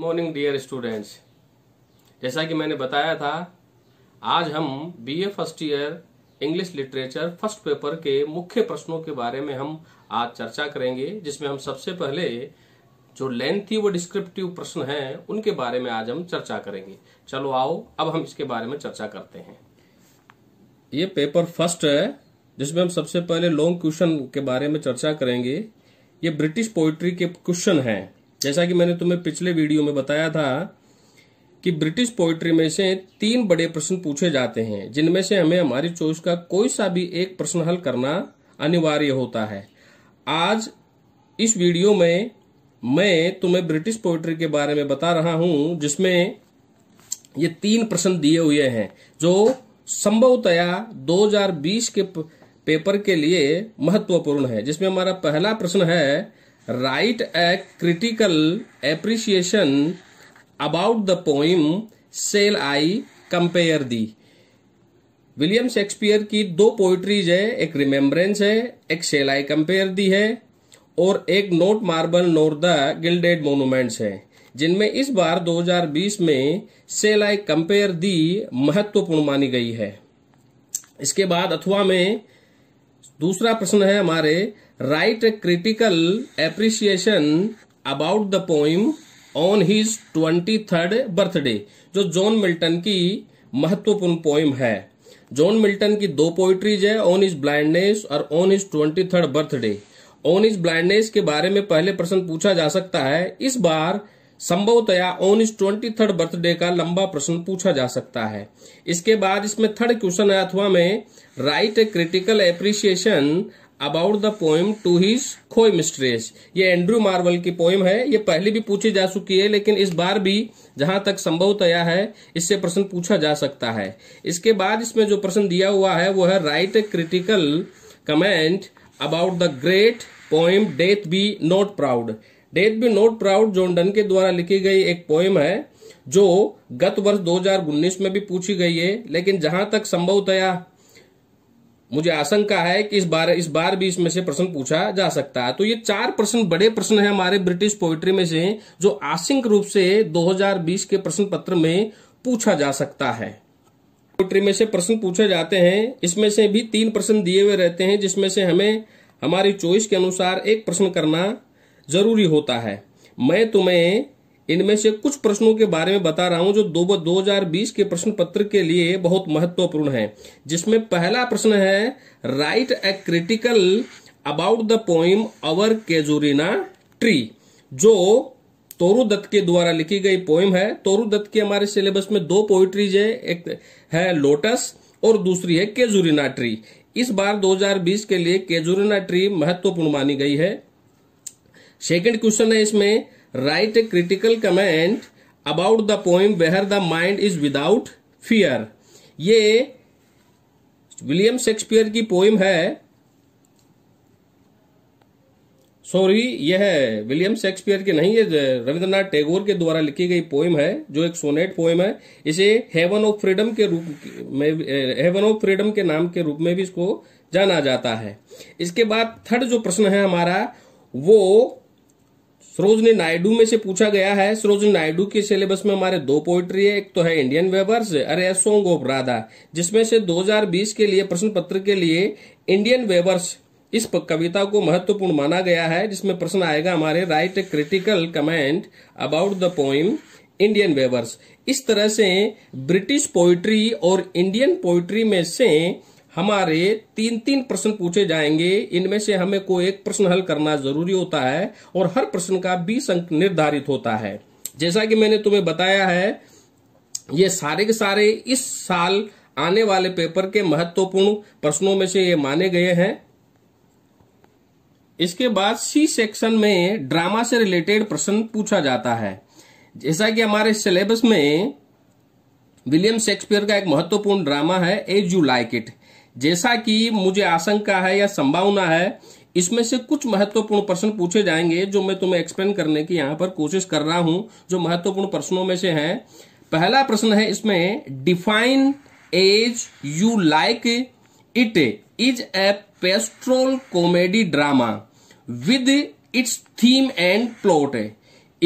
Morning dear students जैसा कि मैंने बताया था आज हम BA first year English literature first paper के मुख्य प्रश्नों के बारे में हम आज चर्चा करेंगे जिसमें हम सबसे पहले जो लेंथी व डिस्क्रिप्टिव प्रश्न हैं उनके बारे में आज हम चर्चा करेंगे चलो आओ अब हम इसके बारे में चर्चा करते हैं ये पेपर फर्स्ट है जिसमें हम सबसे पहले लॉन्ग क्वेश्चन के बारे में चर्चा करेंगे ये ब्रिटिश पोइट्री के क्वेश्चन हैं जैसा कि मैंने तुम्हें पिछले वीडियो में बताया था कि ब्रिटिश पोइट्री में से तीन बड़े प्रश्न पूछे जाते हैं जिनमें से हमें हमारी चॉइस का कोई सा भी एक प्रश्न हल करना अनिवार्य होता है आज इस वीडियो में मैं तुम्हें ब्रिटिश पोइट्री के बारे में बता रहा हूं जिसमें ये तीन प्रश्न दिए हुए हैं जो संभवतया 2020 के पेपर के लिए महत्वपूर्ण है जिसमें हमारा पहला प्रश्न है write a critical appreciation about the poem shall I compare thee William Shakespeare की दो पोइट्रीज है एक रिमेम्बरेंस है एक सेल आई कंपेयर दी है और एक not marble nor the gilded monuments है जिनमें इस बार 2020 में सेल आई कंपेयर दी महत्वपूर्ण मानी गई है इसके बाद अथवा में दूसरा प्रश्न है हमारे write a critical appreciation about the poem on his twenty third birthday जो जॉन मिल्टन की महत्वपूर्ण पोइम है जॉन मिल्टन की दो पोइट्रीज है ऑन इज ब्लाइंडनेस और on his twenty third birthday on his blindness के बारे में पहले प्रश्न पूछा जा सकता है इस बार संभवतया on his twenty third birthday का लंबा प्रश्न पूछा जा सकता है इसके बाद इसमें थर्ड क्वेश्चन है अथवा में write a critical appreciation about the poem to his coy mistress ये एंड्रू मार्वल की पोएम है ये पहले भी पूछी जा चुकी है लेकिन इस बार भी जहां तक संभव तया है इससे प्रश्न पूछा जा सकता है इसके बाद इसमें जो प्रश्न दिया हुआ है वो है write a critical comment about the great poem death be not proud death be not proud John Donne के द्वारा लिखी गई एक पोएम है जो गत वर्ष 2019 में भी पूछी गई है लेकिन जहां तक संभवतया मुझे आशंका है कि इस बार इस बार भी इसमें से प्रश्न पूछा जा सकता है तो ये चार प्रश्न बड़े प्रश्न है हमारे ब्रिटिश पोइट्री में से जो आशंक रूप से 2020 के प्रश्न पत्र में पूछा जा सकता है पोइट्री में से प्रश्न पूछे जाते हैं इसमें से भी तीन प्रश्न दिए हुए रहते हैं जिसमें से हमें हमारी चॉइस के अनुसार एक प्रश्न करना जरूरी होता है मैं तुम्हें इनमें से कुछ प्रश्नों के बारे में बता रहा हूं जो दो बीस के प्रश्न पत्र के लिए बहुत महत्वपूर्ण है जिसमें पहला प्रश्न है write a critical about the poem our casuarina tree जो तोरु दत्त के द्वारा लिखी गई पोइम है तोरु दत्त के हमारे सिलेबस में दो पोइट्रीज है एक है लोटस और दूसरी है केजुरीना ट्री इस बार 2020 के लिए केजुरीना ट्री महत्वपूर्ण मानी गई है सेकंड क्वेश्चन है इसमें write a critical comment about the poem where the mind is without fear ये विलियम शेक्सपियर की पोइम है सॉरी यह विलियम शेक्सपियर के नहीं है रविंद्रनाथ टैगोर के द्वारा लिखी गई पोइम है जो एक सोनेट पोइम है इसे हेवन ऑफ फ्रीडम के रूप में हेवन ऑफ फ्रीडम के नाम के रूप में भी इसको जाना जाता है इसके बाद थर्ड जो प्रश्न है हमारा वो सरोजनी नायडू में से पूछा गया है सरोजनी नायडू के सिलेबस में हमारे दो पोइट्री है एक तो है इंडियन वेबर्स और ए सॉन्ग ऑफ राधा जिसमें से 2020 के लिए प्रश्न पत्र के लिए इंडियन वेवर्स इस कविता को महत्वपूर्ण माना गया है जिसमें प्रश्न आएगा हमारे write critical comment about the poem Indian weavers इस तरह से ब्रिटिश पोइट्री और इंडियन पोइट्री में से हमारे तीन तीन प्रश्न पूछे जाएंगे इनमें से हमें को एक प्रश्न हल करना जरूरी होता है और हर प्रश्न का बीस अंक निर्धारित होता है जैसा कि मैंने तुम्हें बताया है ये सारे के सारे इस साल आने वाले पेपर के महत्वपूर्ण प्रश्नों में से ये माने गए हैं इसके बाद सी सेक्शन में ड्रामा से रिलेटेड प्रश्न पूछा जाता है जैसा कि हमारे सिलेबस में विलियम शेक्सपियर का एक महत्वपूर्ण ड्रामा है एज यू लाइक इट जैसा कि मुझे आशंका है या संभावना है इसमें से कुछ महत्वपूर्ण प्रश्न पूछे जाएंगे जो मैं तुम्हें एक्सप्लेन करने की यहां पर कोशिश कर रहा हूं जो महत्वपूर्ण प्रश्नों में से हैं पहला प्रश्न है इसमें define as you like it is a pastoral comedy drama with its theme and plot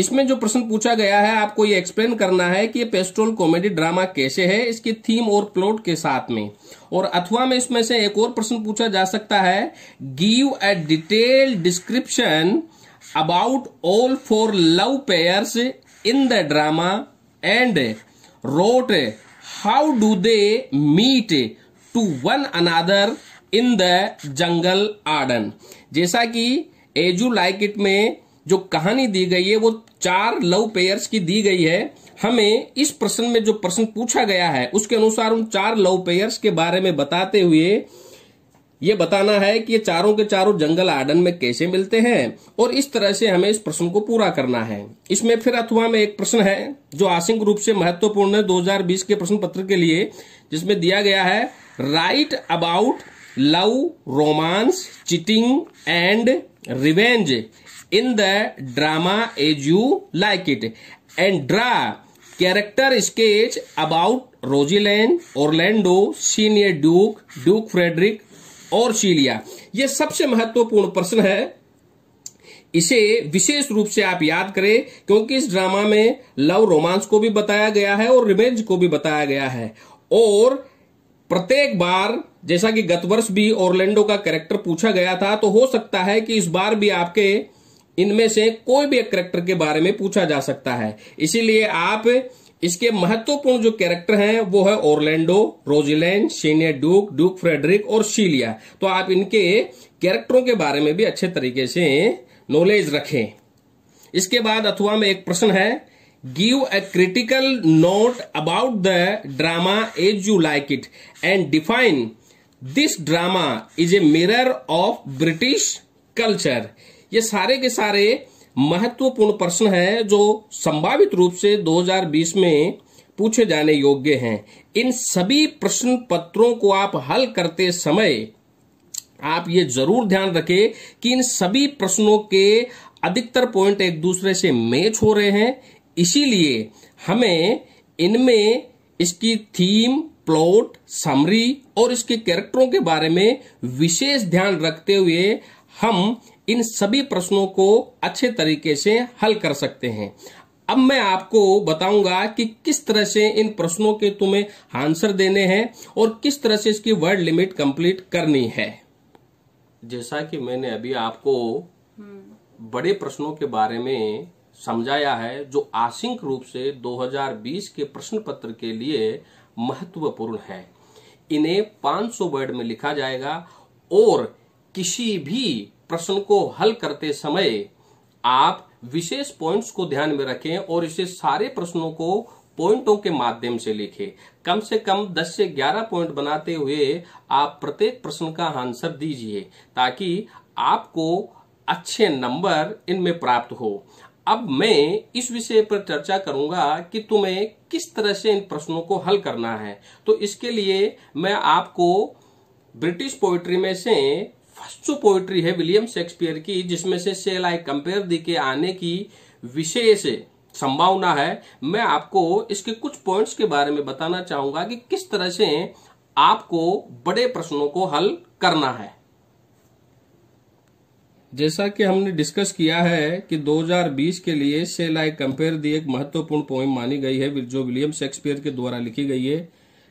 इसमें जो प्रश्न पूछा गया है आपको ये एक्सप्लेन करना है कि ये पेस्ट्रोल कॉमेडी ड्रामा कैसे है इसकी थीम और प्लॉट के साथ में और अथवा में इसमें से एक और प्रश्न पूछा जा सकता है give a detail description about all four love pairs in the drama and wrote how do they meet to one another in the jungle Arden जैसा कि एजू लाइक इट में जो कहानी दी गई है वो चार लव पेयर्स की दी गई है हमें इस प्रश्न में जो प्रश्न पूछा गया है उसके अनुसार उन चार लव पेयर्स के बारे में बताते हुए ये बताना है कि ये चारों के चारों जंगल आर्डन में कैसे मिलते हैं और इस तरह से हमें इस प्रश्न को पूरा करना है इसमें फिर अथवा में एक प्रश्न है जो आशिंग रूप से महत्वपूर्ण है 2020 के प्रश्न पत्र के लिए जिसमें दिया गया है write about love romance cheating and revenge in the drama as you like it and draw character sketch about Rosalind Orlando senior duke duke Frederick और सीलिया यह सबसे महत्वपूर्ण प्रश्न है इसे विशेष रूप से आप याद करें क्योंकि इस ड्रामा में लव रोमांस को भी बताया गया है और रिवेंज को भी बताया गया है और प्रत्येक बार जैसा कि गत वर्ष भी ओरलैंडो का कैरेक्टर पूछा गया था तो हो सकता है कि इस बार भी आपके इनमें से कोई भी एक करेक्टर के बारे में पूछा जा सकता है इसीलिए आप इसके महत्वपूर्ण जो कैरेक्टर हैं वो है Orlando Rosalind senior duke duke Frederick और शीलिया तो आप इनके कैरेक्टरों के बारे में भी अच्छे तरीके से नॉलेज रखें इसके बाद अथवा में एक प्रश्न है give a critical note about the drama as you like it and define this drama is a mirror of British culture ये सारे के सारे महत्वपूर्ण प्रश्न है जो संभावित रूप से 2020 में पूछे जाने योग्य हैं इन सभी प्रश्न पत्रों को आप हल करते समय आप ये जरूर ध्यान रखें कि इन सभी प्रश्नों के अधिकतर पॉइंट एक दूसरे से मैच हो रहे हैं इसीलिए हमें इनमें इसकी थीम प्लॉट समरी और इसके कैरेक्टरों के बारे में विशेष ध्यान रखते हुए हम इन सभी प्रश्नों को अच्छे तरीके से हल कर सकते हैं अब मैं आपको बताऊंगा कि किस तरह से इन प्रश्नों के तुम्हें आंसर देने हैं और किस तरह से इसकी वर्ड लिमिट कंप्लीट करनी है जैसा कि मैंने अभी आपको बड़े प्रश्नों के बारे में समझाया है जो आशिंक रूप से 2020 के प्रश्न पत्र के लिए महत्वपूर्ण है इन्हें 500 वर्ड में लिखा जाएगा और किसी भी प्रश्न को हल करते समय आप विशेष पॉइंट्स को ध्यान में रखें और इसे सारे प्रश्नों को पॉइंटों के माध्यम से लिखें कम से कम 10 से 11 पॉइंट बनाते हुए आप प्रत्येक प्रश्न का आंसर दीजिए ताकि आपको अच्छे नंबर इनमें प्राप्त हो अब मैं इस विषय पर चर्चा करूंगा कि तुम्हें किस तरह से इन प्रश्नों को हल करना है तो इसके लिए मैं आपको ब्रिटिश पोइट्री में से फर्स्ट जो पोएट्री है विलियम शेक्सपियर की जिसमें से सेल आई कंपेयर दी के आने की विशेष संभावना है मैं आपको इसके कुछ पॉइंट्स के बारे में बताना चाहूंगा कि किस तरह से आपको बड़े प्रश्नों को हल करना है जैसा कि हमने डिस्कस किया है कि 2020 के लिए सेल आई कंपेयर दी एक महत्वपूर्ण पोइम मानी गई है जो विलियम शेक्सपियर के द्वारा लिखी गई है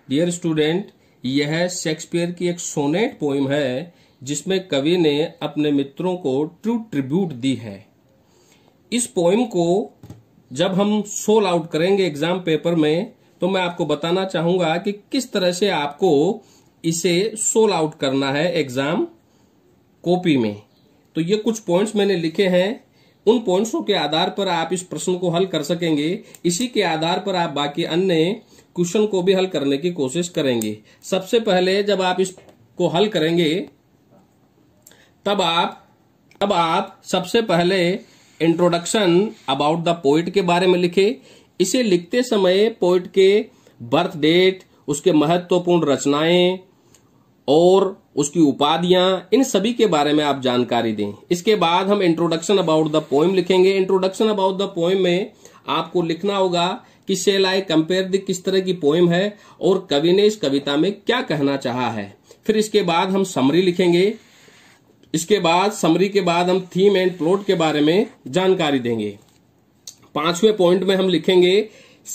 डियर स्टूडेंट यह शेक्सपियर की एक सोनेट पोइम है जिसमें कवि ने अपने मित्रों को ट्रू ट्रिब्यूट दी है इस पोइम को जब हम सोल आउट करेंगे एग्जाम पेपर में तो मैं आपको बताना चाहूंगा कि किस तरह से आपको इसे सोल आउट करना है एग्जाम कॉपी में तो ये कुछ पॉइंट्स मैंने लिखे हैं उन पॉइंट्सों के आधार पर आप इस प्रश्न को हल कर सकेंगे इसी के आधार पर आप बाकी अन्य क्वेश्चन को भी हल करने की कोशिश करेंगे सबसे पहले जब आप इसको हल करेंगे तब आप तब आप सबसे पहले इंट्रोडक्शन अबाउट द पोइट के बारे में लिखे इसे लिखते समय पोइट के बर्थ डेट उसके महत्वपूर्ण रचनाएं और उसकी उपाधियां इन सभी के बारे में आप जानकारी दें इसके बाद हम इंट्रोडक्शन अबाउट द पोइम लिखेंगे इंट्रोडक्शन अबाउट द पोइम में आपको लिखना होगा कि सेल आई कंपेयर द किस तरह की पोइम है और कवि ने इस कविता में क्या कहना चाहा है फिर इसके बाद हम समरी लिखेंगे इसके बाद समरी के बाद हम थीम एंड प्लॉट के बारे में जानकारी देंगे पांचवें पॉइंट में हम लिखेंगे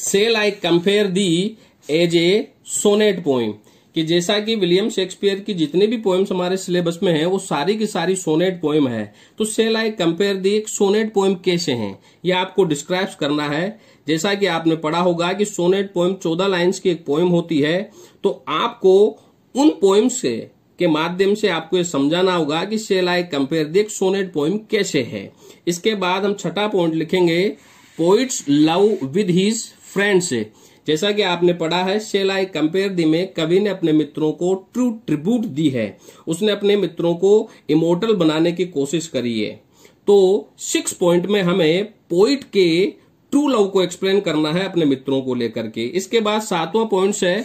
shall I compare thee as a sonnet poem कि जैसा कि विलियम शेक्सपियर की जितने भी पोएम्स हमारे सिलेबस में हैं वो सारी की सारी सोनेट पोएम है तो सेल आई कंपेयर दी एक सोनेट पोएम कैसे हैं ये आपको डिस्क्राइब करना है जैसा कि आपने पढ़ा होगा कि सोनेट पोएम चौदह लाइन्स की एक पोएम होती है तो आपको उन पोएम्स से के माध्यम से आपको ये समझाना होगा कि shall I compare thee sonnet poem कैसे है इसके बाद हम छठा पॉइंट लिखेंगे poet's love with his friends जैसा कि आपने पढ़ा है शेल आई कंपेयर दी में कवि ने अपने मित्रों को ट्रू ट्रिब्यूट दी है उसने अपने मित्रों को इमोटल बनाने की कोशिश करी है तो सिक्स पॉइंट में हमें पोइट के ट्रू लव को एक्सप्लेन करना है अपने मित्रों को लेकर के इसके बाद सातवां पॉइंट है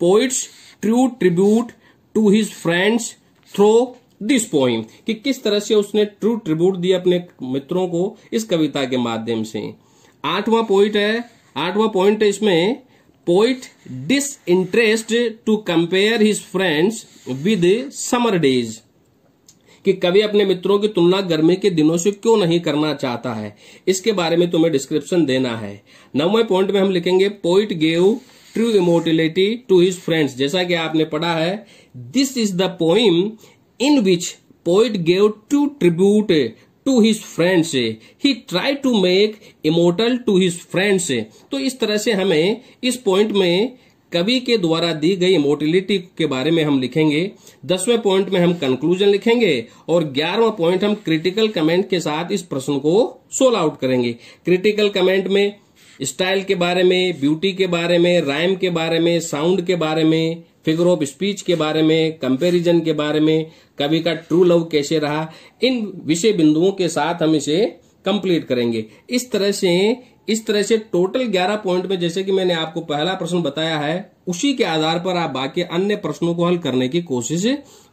poet's true tribute to his friends through this poem कि किस तरह से उसने ट्रू ट्रिब्यूट दिया अपने मित्रों को इस कविता के माध्यम से आठवां पॉइंट है आठवां पॉइंट है इसमें poet this interest to compare his friends with summer days कि कवि अपने मित्रों की तुलना गर्मी के दिनों से क्यों नहीं करना चाहता है इसके बारे में तुम्हें डिस्क्रिप्शन देना है नौवे पॉइंट में हम लिखेंगे poet gave true immortality to his friends जैसा कि आपने पढ़ा है this is the poem in which poet gave to tribute to his friends he try to make immortal to his friends तो इस तरह से हमें इस पॉइंट में कवि के द्वारा दी गई इमोटिलिटी के बारे में हम लिखेंगे दसवें पॉइंट में हम कंक्लूजन लिखेंगे और ग्यारहवा पॉइंट हम क्रिटिकल कमेंट के साथ इस प्रश्न को सोल आउट करेंगे क्रिटिकल कमेंट में स्टाइल के बारे में ब्यूटी के बारे में राइम के बारे में साउंड के बारे में फिगर ऑफ स्पीच के बारे में कंपैरिजन के बारे में कवि का ट्रू लव कैसे रहा इन विषय बिंदुओं के साथ हम इसे कंप्लीट करेंगे इस तरह से इस तरह से टोटल 11 पॉइंट में जैसे कि मैंने आपको पहला प्रश्न बताया है उसी के आधार पर आप बाकी अन्य प्रश्नों को हल करने की कोशिश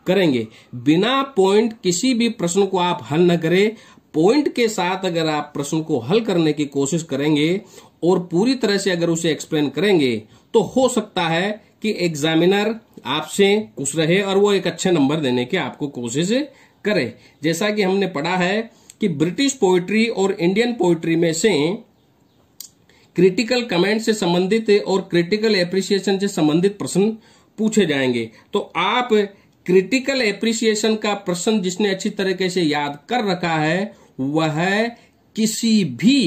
करेंगे बिना पॉइंट किसी भी प्रश्न को आप हल न करें पॉइंट के साथ अगर आप प्रश्न को हल करने की कोशिश करेंगे और पूरी तरह से अगर उसे एक्सप्लेन करेंगे तो हो सकता है कि एग्जामिनर आपसे खुश रहे और वो एक अच्छे नंबर देने की आपको कोशिश करे जैसा कि हमने पढ़ा है कि ब्रिटिश पोइट्री और इंडियन पोइट्री में से क्रिटिकल कमेंट से संबंधित और क्रिटिकल एप्रिसिएशन से संबंधित प्रश्न पूछे जाएंगे तो आप क्रिटिकल एप्रिसिएशन का प्रश्न जिसने अच्छी तरीके से याद कर रखा है वह किसी भी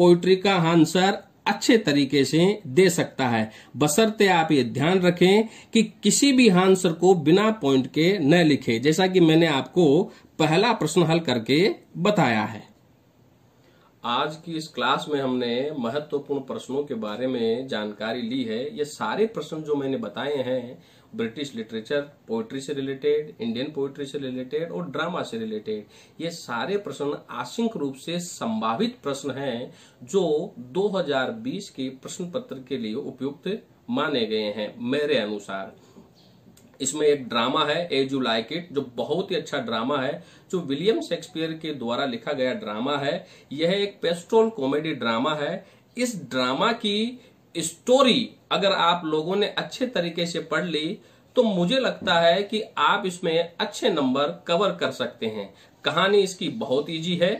पोइट्री का आंसर अच्छे तरीके से दे सकता है बसरते आप ये ध्यान रखें कि किसी भी आंसर को बिना पॉइंट के न लिखें जैसा कि मैंने आपको पहला प्रश्न हल करके बताया है आज की इस क्लास में हमने महत्वपूर्ण प्रश्नों के बारे में जानकारी ली है ये सारे प्रश्न जो मैंने बताए हैं ब्रिटिश लिटरेचर पोइट्री से रिलेटेड इंडियन पोइट्री से रिलेटेड और ड्रामा से रिलेटेड ये सारे प्रश्न आशंक रूप से संभावित प्रश्न हैं जो 2020 के प्रश्न पत्र के लिए उपयुक्त माने गए हैं मेरे अनुसार इसमें एक ड्रामा है एज यू लाइक इट जो बहुत ही अच्छा ड्रामा है जो विलियम शेक्सपियर के द्वारा लिखा गया ड्रामा है यह एक पेस्ट्रोल कॉमेडी ड्रामा है इस ड्रामा की स्टोरी अगर आप लोगों ने अच्छे तरीके से पढ़ ली तो मुझे लगता है कि आप इसमें अच्छे नंबर कवर कर सकते हैं कहानी इसकी बहुत ईजी है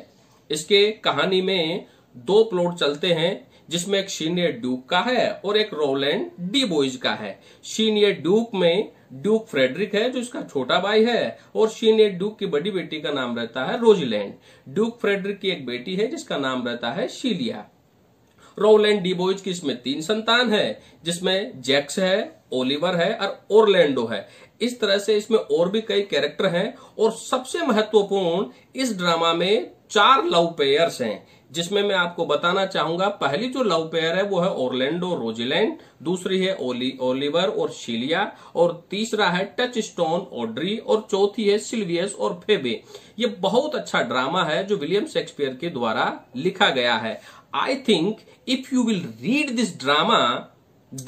इसके कहानी में दो प्लॉट चलते हैं जिसमें एक सीनियर ड्यूक का है और एक रोलैंड डी बोइज का है सीनियर ड्यूक में ड्यूक फ्रेडरिक है जो इसका छोटा भाई है और सीनियर ड्यूक की बड़ी बेटी का नाम रहता है रोजीलैंड ड्यूक फ्रेडरिक की एक बेटी है जिसका नाम रहता है शीलिया रोलैंड डी बोइज की इसमें तीन संतान है जिसमें जैक्स है ओलिवर है और ओरलैंडो है इस तरह से इसमें और भी कई कैरेक्टर हैं और सबसे महत्वपूर्ण इस ड्रामा में चार लव पेयर्स हैं जिसमें मैं आपको बताना चाहूंगा पहली जो लव पेयर है वो है ओरलैंडो रोजिलैंड दूसरी है ओली ओलिवर और शीलिया और तीसरा है टच स्टोन ओड्री और चौथी है सिल्वियस और फेबे ये बहुत अच्छा ड्रामा है जो विलियम शेक्सपियर के द्वारा लिखा गया है I think if you will read this drama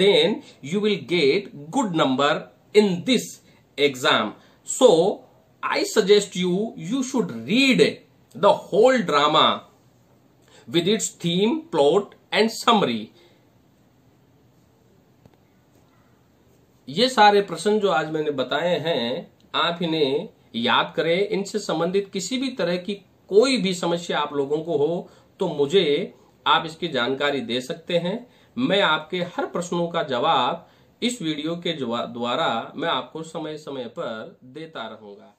then you will get good number in this exam so I suggest you you should read the whole drama with its theme, plot and summary. ये सारे प्रश्न जो आज मैंने बताए हैं आप इन्हें याद करें इनसे संबंधित किसी भी तरह की कोई भी समस्या आप लोगों को हो तो मुझे आप इसकी जानकारी दे सकते हैं मैं आपके हर प्रश्नों का जवाब इस वीडियो के द्वारा मैं आपको समय समय पर देता रहूंगा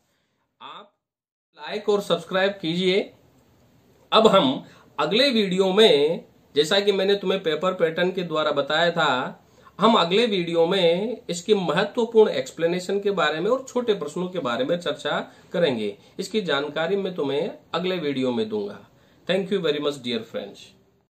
आप लाइक और सब्सक्राइब कीजिए अब हम अगले वीडियो में जैसा कि मैंने तुम्हें पेपर पैटर्न के द्वारा बताया था हम अगले वीडियो में इसके महत्वपूर्ण एक्सप्लेनेशन के बारे में और छोटे प्रश्नों के बारे में चर्चा करेंगे इसकी जानकारी मैं तुम्हें अगले वीडियो में दूंगा thank you very much dear friends